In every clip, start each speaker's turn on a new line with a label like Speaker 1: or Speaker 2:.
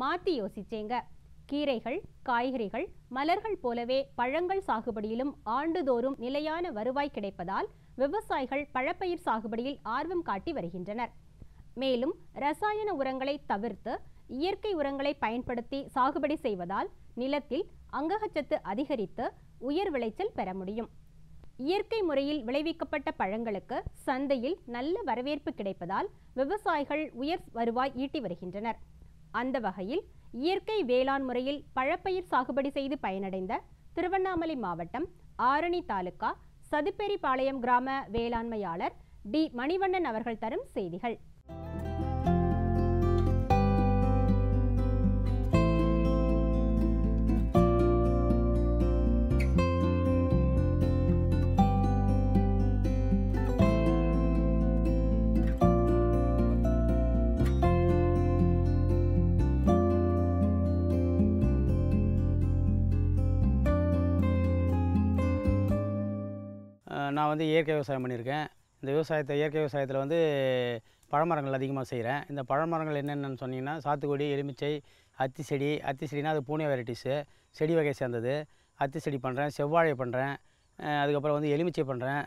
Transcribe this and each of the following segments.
Speaker 1: மாற்றி யோசிச்சேங்க கீரைகள் காய்கறிகள் மலர்கள் போலவே பழங்கள் சாகுபடியிலும் ஆண்டுதோறும் நிலையான வருவாய் கிடைப்பதால் விவசாயிகள் பழப்பயிர் சாகுபடியில் ஆர்வம் காட்டி வருகின்றனர் மேலும் ரசாயன உரங்களை தவிர்த்து இயற்கை உரங்களை பயன்படுத்தி சாகுபடி செய்வதால் நிலத்தில் அங்ககச்சத்து அதிகரித்து உயர் விளைச்சல் பெற முடியும் இயற்கை முறையில் விளைவிக்கப்பட்ட பழங்களுக்கு சந்தையில் நல்ல வரவேற்பு கிடைப்பதால் விவசாயிகள் உயர் வருவாய் ஈட்டி வருகின்றனர் அந்த வகையில் இயற்கை வேளாண் முறையில் பழப்பயிர் சாகுபடி செய்து பயனடைந்த திருவண்ணாமலை மாவட்டம் ஆரணி தாலுகா சதுப்பேரிபாளையம் கிராம வேளாண்மையாளர் டி மணிவண்ணன் அவர்கள் தரும் செய்திகள்
Speaker 2: நான் வந்து இயற்கை விவசாயம் பண்ணியிருக்கேன் இந்த விவசாயத்தை இயற்கை விவசாயத்தில் வந்து பழமரங்கள் அதிகமாக செய்கிறேன் இந்த பழமரங்கள் என்னென்னு சொன்னிங்கன்னா சாத்துக்குடி எலுமிச்சை அத்தி செடி அத்தி செடினா அது பூனே வெரைட்டிஸு செடி வகை சேர்ந்தது அத்தி செடி பண்ணுறேன் செவ்வாழை பண்ணுறேன் அதுக்கப்புறம் வந்து எலுமிச்சை பண்ணுறேன்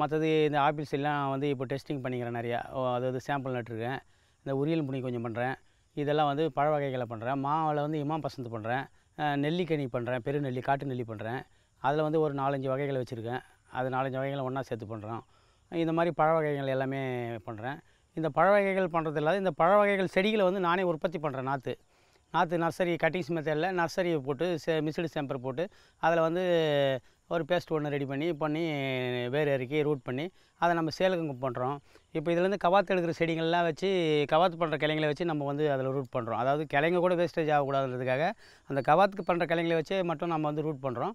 Speaker 2: மற்றது இந்த ஆப்பிள்ஸ் எல்லாம் வந்து இப்போ டெஸ்டிங் பண்ணிக்கிறேன் நிறையா அதாவது சாம்பிள் நட்டுருக்கேன் இந்த உரியல் புனி கொஞ்சம் பண்ணுறேன் இதெல்லாம் வந்து பழ வகைகளை பண்ணுறேன் மாவில் வந்து இமாம் பசந்து பண்ணுறேன் நெல்லிக்கனி பண்ணுறேன் பெருநெல்லி காட்டு நெல்லி பண்ணுறேன் அதில் வந்து ஒரு நாலஞ்சு வகைகளை வச்சுருக்கேன் அது நாலஞ்சு வகைகளை ஒன்றா சேர்த்து பண்ணுறோம் இந்த மாதிரி பழ வகைகள் எல்லாமே பண்ணுறேன் இந்த பழ வகைகள் பண்ணுறது இல்லாத இந்த பழ வகைகள் செடிகளை வந்து நானே உற்பத்தி பண்ணுறேன் நாற்று நாற்று நர்சரி கட்டிங்ஸ் மெத்தடில் நர்சரி போட்டு சே மிக்சடு சேம்பர் போட்டு அதில் வந்து ஒரு பேஸ்ட் ஒன்று ரெடி பண்ணி பண்ணி வேர் இறக்கி ரூட் பண்ணி அதை நம்ம சேலுக்கு பண்ணுறோம் இப்போ இதுலேருந்து கவாத்து எடுக்கிற செடிகள்லாம் வச்சு கவாத்து பண்ணுற கிளைங்களை வச்சு நம்ம வந்து அதில் ரூட் பண்ணுறோம் அதாவது கிளைங்க கூட வேஸ்டேஜ் ஆகக்கூடாதுன்றதுக்காக அந்த கவாத்துக்கு பண்ணுற கிளைங்களை வச்சு மட்டும் நம்ம வந்து ரூட் பண்ணுறோம்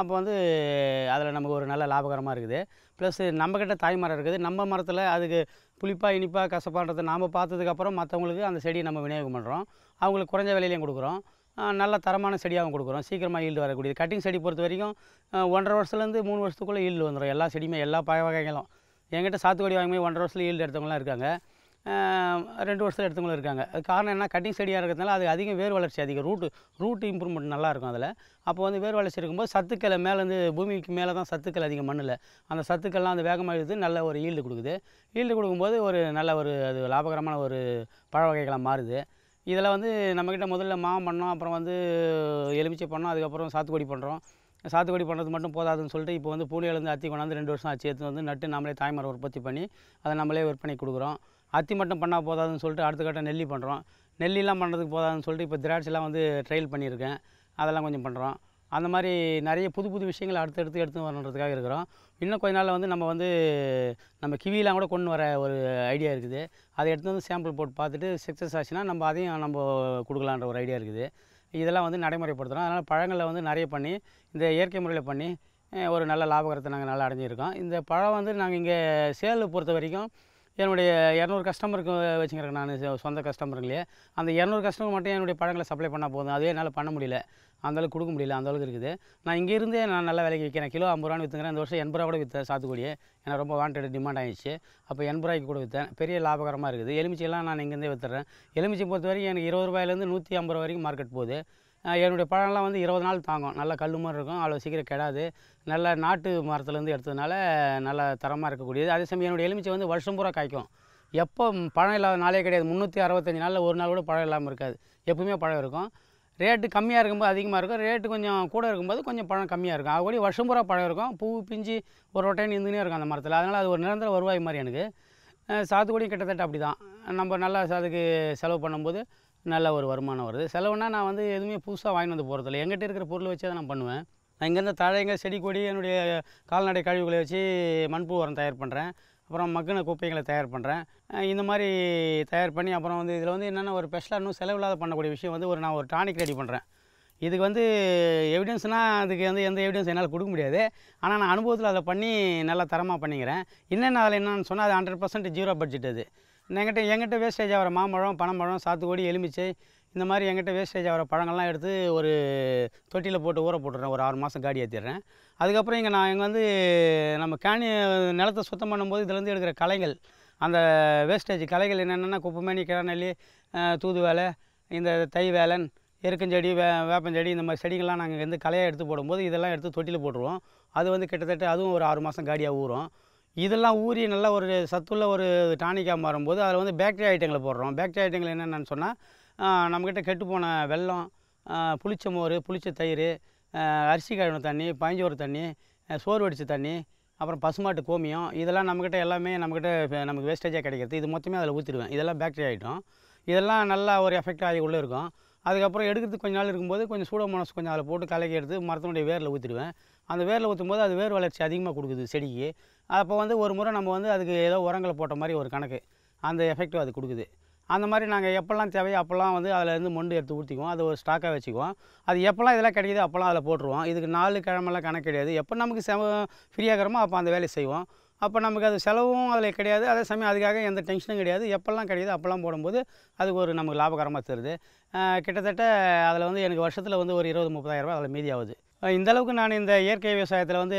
Speaker 2: அப்போ வந்து அதில் நமக்கு ஒரு நல்ல லாபகரமாக இருக்குது ப்ளஸ்ஸு நம்மக்கிட்ட தாய் மரம் இருக்குது நம்ம மரத்தில் அதுக்கு புளிப்பாக இனிப்பாக கசப்பான்றதை நாம் பார்த்ததுக்கப்புறம் மற்றவங்களுக்கு அந்த செடியை நம்ம விநியோகம் பண்ணுறோம் அவங்களுக்கு குறைஞ்ச விலையிலையும் கொடுக்குறோம் நல்ல தரமான செடியாகவும் கொடுக்குறோம் சீக்கிரமாக ஈல்டு வரக்கூடியது கட்டிங் செடி பொறுத்த வரைக்கும் ஒன்றரை வருஷத்துலேருந்து மூணு வருஷத்துக்குள்ளே ஈல்டு வந்துடும் எல்லா செடியுமே எல்லா பழ வகைகளும் என்கிட்ட சாத்துக்குடி வாங்கி ஒன்றரை வருஷத்தில் ஈல்டு எடுத்தவங்களாம் இருக்காங்க ரெண்டு வருஷத்தில் எடுத்தவங்களும் இருக்காங்க அது காரணம் என்ன கட்டிங் செடியாக இருக்கிறதுனால அது அதிகம் வேர் வளர்ச்சி அதிகம் ரூட்டு ரூட்டு இம்ப்ரூவ்மெண்ட் நல்லாயிருக்கும் அதில் அப்போ வந்து வேர் வளர்ச்சி இருக்கும்போது சத்துக்களை மேலேருந்து பூமிக்கு மேலே தான் சத்துக்கள் அதிகம் மண்ணில் அந்த சத்துக்கள்லாம் அந்த வேகமாக எடுத்து நல்ல ஒரு ஈல்டு கொடுக்குது ஈல்டு கொடுக்கும்போது ஒரு நல்ல ஒரு அது லாபகரமான ஒரு பழ வகைகளாக மாறுது இதில் வந்து நம்மக்கிட்ட முதல்ல மாம் பண்ணோம் அப்புறம் வந்து எலுமிச்சை பண்ணோம் அதுக்கப்புறம் சாத்துக்குடி பண்ணுறோம் சாத்துக்குடி பண்ணுறது மட்டும் போதாதுன்னு சொல்லிட்டு இப்போ வந்து பூனையிலேருந்து அத்தி கொண்டாந்து ரெண்டு வருஷம் ஆச்சு எடுத்து வந்து நட்டு நம்மளே தாய்மரம் உற்பத்தி பண்ணி அதை நம்மளே விற்பனை கொடுக்குறோம் அத்தி மட்டும் பண்ணால் போதாதுன்னு சொல்லிட்டு அடுத்த கட்டம் நெல்லி பண்ணுறோம் நெல்லிலாம் பண்ணுறதுக்கு போதாதுன்னு சொல்லிட்டு இப்போ திராட்சைலாம் வந்து ட்ரையல் பண்ணியிருக்கேன் அதெல்லாம் கொஞ்சம் பண்ணுறோம் அந்த மாதிரி நிறைய புது புது விஷயங்கள் அடுத்தடுத்து எடுத்து வரணுன்றதுக்காக இருக்கிறோம் இன்னும் கொஞ்ச நாளில் வந்து நம்ம வந்து நம்ம கிவிலாம் கூட கொண்டு வர ஒரு ஐடியா இருக்குது அதை எடுத்து வந்து சாம்பிள் போட்டு பார்த்துட்டு சக்ஸஸ் ஆச்சுன்னா நம்ம அதையும் நம்ம கொடுக்கலான்ற ஒரு ஐடியா இருக்குது இதெல்லாம் வந்து நடைமுறைப்படுத்துகிறோம் அதனால் பழங்களை வந்து நிறைய பண்ணி இந்த இயற்கை முறையில் பண்ணி ஒரு நல்ல லாபகரத்தை நாங்கள் நல்லா அடைஞ்சிருக்கோம் இந்த பழம் வந்து நாங்கள் இங்கே சேலை பொறுத்த வரைக்கும் என்னுடைய இரநூறு கஸ்டமருக்கு வச்சுக்கிறேன் நான் சொந்த கஸ்டமருங்களே அந்த இரநூறு கஸ்டமர் மட்டும் என்னுடைய பழங்களை சப்ளை பண்ணால் போதும் அதே என்னால் பண்ண முடியல அந்தளவுக்கு கொடுக்க முடியல அந்தளவுக்கு இருக்குது நான் இங்கேருந்தே நான் நல்ல விலைக்கு விற்கிறேன் கிலோ ஐம்பது ரூபான்னு விற்றுக்கிறேன் இந்த வருஷம் எண்பது ரூபா கூட விற்றேன் சாத்துக்குடி ஏன்னா ரொம்ப வாண்டட் டிமாண்ட் ஆயிடுச்சு அப்போ எண்பது ரூபாய்க்கு கூட விற்றேன் பெரிய லாபகரமாக இருக்குது எலுமிச்சியெல்லாம் நான் இங்கேருந்தே விற்றுறேன் எலுமிச்சை பொறுத்த வரைக்கும் எனக்கு இருபது ரூபாயிலேருந்து நூற்றி ஐம்பது ரூபா வரைக்கும் மார்க்கெட் போகுது என்னுடைய பழம்லாம் வந்து இருபது நாள் தாங்கும் நல்லா கல் மாதிரி இருக்கும் அவ்வளோ சீக்கிரம் கெடாது நல்ல நாட்டு மரத்துலேருந்து எடுத்ததுனால நல்ல தரமாக இருக்கக்கூடியது அதே சமயம் என்னுடைய எலுமிச்சை வந்து வருஷம் பூரா காய்க்கும் எப்போ பழம் இல்லாத நாளே கிடையாது முந்நூற்றி அறுபத்தஞ்சி நாளில் ஒரு நாள் கூட பழம் இல்லாமல் இருக்காது எப்பவுமே பழம் இருக்கும் ரேட்டு கம்மியாக இருக்கும்போது அதிகமாக இருக்கும் ரேட்டு கொஞ்சம் கூட இருக்கும்போது கொஞ்சம் பழம் கம்மியாக இருக்கும் அது கூட வருஷம் பூரா பழம் இருக்கும் பூ பிஞ்சு ஒரு டைம் இருந்துனே இருக்கும் அந்த மரத்தில் அதனால் அது ஒரு நிரந்தர வருவாய் மாதிரி எனக்கு சாத்துக்குடியும் கிட்டத்தட்ட அப்படி தான் நம்ம நல்லா அதுக்கு செலவு பண்ணும்போது நல்ல ஒரு வருமானம் வருது செலவுனா நான் வந்து எதுவுமே புதுசாக வாங்கி வந்து போகிறதில்ல எங்கிட்ட இருக்கிற பொருள் வச்சு அதை நான் பண்ணுவேன் நான் இங்கேருந்து தழைங்க செடி கொடி என்னுடைய கால்நடை கழிவுகளை வச்சு மண்புழு உரம் தயார் பண்ணுறேன் அப்புறம் மக்கின குப்பைகளை தயார் பண்ணுறேன் இந்த மாதிரி தயார் பண்ணி அப்புறம் வந்து இதில் வந்து என்னென்ன ஒரு ஸ்பெஷலாக இன்னும் செலவில்லாத பண்ணக்கூடிய விஷயம் வந்து ஒரு நான் ஒரு டானிக் ரெடி பண்ணுறேன் இதுக்கு வந்து எவிடன்ஸ்னால் அதுக்கு வந்து எந்த எவிடன்ஸ் என்னால் கொடுக்க முடியாது ஆனால் நான் அனுபவத்தில் அதை பண்ணி நல்லா தரமாக பண்ணிக்கிறேன் என்னென்ன அதில் என்னென்னு சொன்னால் அது ஹண்ட்ரட் பர்சன்ட் ஜீரோ பட்ஜெட் அது என்கிட்ட என்கிட்ட வேஸ்டேஜ் ஆகிற மாம்பழம் பனம்பழம் சாத்துக்கொடி எலுமிச்சை இந்த மாதிரி என்கிட்ட வேஸ்டேஜ் ஆகிற பழங்கள்லாம் எடுத்து ஒரு தொட்டியில் போட்டு ஊற போட்டுறேன் ஒரு ஆறு மாதம் காடி ஏற்றிடுறேன் அதுக்கப்புறம் இங்கே நான் இங்கே வந்து நம்ம கேணி நிலத்தை சுத்தம் பண்ணும்போது இதுலேருந்து எடுக்கிற கலைகள் அந்த வேஸ்டேஜ் கலைகள் என்னென்னா குப்பைமேனி கிழநெல்லி தூது வேலை இந்த தை வேலன் எருக்கஞ்செடி வே வேப்பஞ்செடி இந்த மாதிரி செடிகள்லாம் நாங்கள் வந்து கலையாக எடுத்து போடும்போது இதெல்லாம் எடுத்து தொட்டியில் போட்டுருவோம் அது வந்து கிட்டத்தட்ட அதுவும் ஒரு ஆறு மாதம் காடியாக ஊறும் இதெல்லாம் ஊறி நல்லா ஒரு சத்துள்ள ஒரு டானிக்காக மாறும்போது அதில் வந்து பேக்டீரியா ஐட்டங்களை போடுறோம் பேக்டீரியா ஐட்டங்கள் என்னென்னு சொன்னால் நம்மக்கிட்ட கெட்டு போன வெள்ளம் புளிச்ச மோர் புளிச்ச தயிர் அரிசி கழுவின தண்ணி பயஞ்சோறு தண்ணி சோறு வடித்த தண்ணி அப்புறம் பசுமாட்டு கோமியம் இதெல்லாம் நம்மக்கிட்ட எல்லாமே நம்மக்கிட்ட நமக்கு வேஸ்டேஜாக கிடைக்கிறது இது மொத்தமே அதில் ஊற்றிடுவேன் இதெல்லாம் பேக்டீரியா ஐட்டம் இதெல்லாம் நல்லா ஒரு எஃபெக்ட் ஆகி உள்ளே இருக்கும் அதுக்கப்புறம் எடுக்கிறதுக்கு கொஞ்சம் நாள் இருக்கும்போது கொஞ்சம் மனசு கொஞ்சம் அதில் போட்டு கலக்கி எடுத்து மரத்தினுடைய வேரில் ஊற்றிடுவேன் அந்த வேரில் ஊற்றும் போது அது வேர் வளர்ச்சி அதிகமாக கொடுக்குது செடிக்கு அப்போ வந்து ஒரு முறை நம்ம வந்து அதுக்கு ஏதோ உரங்களை போட்ட மாதிரி ஒரு கணக்கு அந்த எஃபெக்ட்டும் அது கொடுக்குது அந்த மாதிரி நாங்கள் எப்போல்லாம் தேவையோ அப்போல்லாம் வந்து அதிலேருந்து மொண்டு எடுத்து ஊற்றிக்குவோம் அது ஒரு ஸ்டாக்காக வச்சுக்குவோம் அது எப்போல்லாம் இதெல்லாம் கிடைக்குதோ அப்போல்லாம் அதில் போட்டுருவோம் இதுக்கு நாலு கிழமெல்லாம் கணக்கு கிடையாது எப்போ நமக்கு செவ ஃப்ரீயாகிறோமோ அப்போ அந்த வேலையை செய்வோம் அப்போ நமக்கு அது செலவும் அதில் கிடையாது அதே சமயம் அதுக்காக எந்த டென்ஷனும் கிடையாது எப்போல்லாம் கிடையாது அப்போல்லாம் போடும்போது அதுக்கு ஒரு நமக்கு லாபகரமாக தருது கிட்டத்தட்ட அதில் வந்து எனக்கு வருஷத்தில் வந்து ஒரு இருபது முப்பதாயிரரூபா அதில் மீதி ஆகுது இந்தளவுக்கு நான் இந்த இயற்கை விவசாயத்தில் வந்து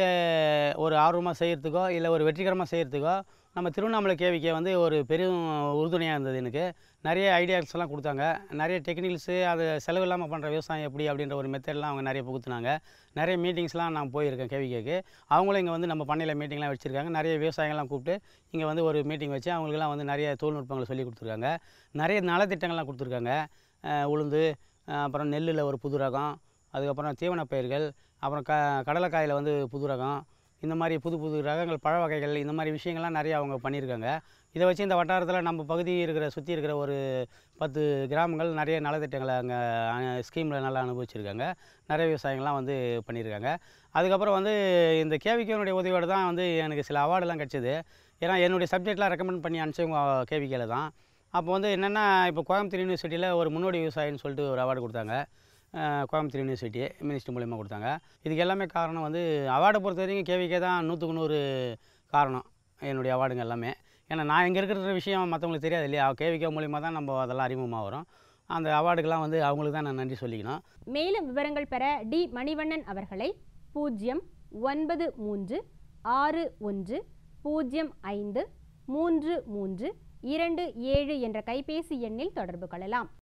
Speaker 2: ஒரு ஆர்வமாக செய்கிறதுக்கோ இல்லை ஒரு வெற்றிகரமாக செய்கிறதுக்கோ நம்ம திருவண்ணாமலை கேவிக்கே வந்து ஒரு பெரும் உறுதுணையாக இருந்தது எனக்கு நிறைய ஐடியாஸ்லாம் கொடுத்தாங்க நிறைய டெக்னிக்ஸு அது செலவு இல்லாமல் பண்ணுற விவசாயம் எப்படி அப்படின்ற ஒரு மெத்தட்லாம் அவங்க நிறைய புகுத்துனாங்க நிறைய மீட்டிங்ஸ்லாம் நான் போயிருக்கேன் கேவிக்கேக்கு அவங்களும் இங்கே வந்து நம்ம பண்ணையில் மீட்டிங்லாம் வச்சுருக்காங்க நிறைய விவசாயிகள்லாம் கூப்பிட்டு இங்கே வந்து ஒரு மீட்டிங் வச்சு அவங்களுக்குலாம் வந்து நிறைய தொழில்நுட்பங்களை சொல்லி கொடுத்துருக்காங்க நிறைய நலத்திட்டங்கள்லாம் கொடுத்துருக்காங்க உளுந்து அப்புறம் நெல்லில் ஒரு புது ரகம் அதுக்கப்புறம் தீவன பயிர்கள் அப்புறம் க கடலைக்காயில் வந்து புது ரகம் இந்த மாதிரி புது புது ரகங்கள் பழ வகைகள் இந்த மாதிரி விஷயங்கள்லாம் நிறையா அவங்க பண்ணியிருக்காங்க இதை வச்சு இந்த வட்டாரத்தில் நம்ம பகுதி இருக்கிற சுற்றி இருக்கிற ஒரு பத்து கிராமங்கள் நிறைய நலத்திட்டங்களை அங்கே ஸ்கீமில் நல்லா அனுபவிச்சிருக்காங்க நிறைய விவசாயங்கள்லாம் வந்து பண்ணியிருக்காங்க அதுக்கப்புறம் வந்து இந்த கேவிகேனுடைய உதவியோடு தான் வந்து எனக்கு சில அவார்டுலாம் கிடச்சிது ஏன்னா என்னுடைய சப்ஜெக்ட்லாம் ரெக்கமெண்ட் பண்ணி அனுப்பிச்சவங்க கேவிகேல தான் அப்போ வந்து என்னென்னா இப்போ கோயம்புத்தூர் யூனிவர்சிட்டியில் ஒரு முன்னோடி விவசாயின்னு சொல்லிட்டு ஒரு அவார்டு கொடுத்தாங்க கோயம்புத்தூர் யூனிவர்சிட்டியே மினிஸ்டர் மூலியமாக கொடுத்தாங்க இதுக்கு எல்லாமே காரணம் வந்து அவார்டை பொறுத்த வரைக்கும் கேவிக்கே தான் நூற்றுக்கு நூறு காரணம் என்னுடைய அவார்டுங்க எல்லாமே ஏன்னா நான் இங்கே இருக்கிற விஷயம் மற்றவங்களுக்கு தெரியாது இல்லையா கேவிக்கே மூலிமா தான் நம்ம அதெல்லாம் அறிமுகமாக வரும் அந்த அவார்டுக்கெலாம் வந்து அவங்களுக்கு தான் நான் நன்றி சொல்லிக்கணும்
Speaker 1: மேலும் விவரங்கள் பெற டி மணிவண்ணன் அவர்களை பூஜ்ஜியம் ஒன்பது மூன்று ஆறு ஒன்று பூஜ்ஜியம் ஐந்து மூன்று மூன்று இரண்டு ஏழு என்ற கைபேசி எண்ணில் தொடர்பு கொள்ளலாம்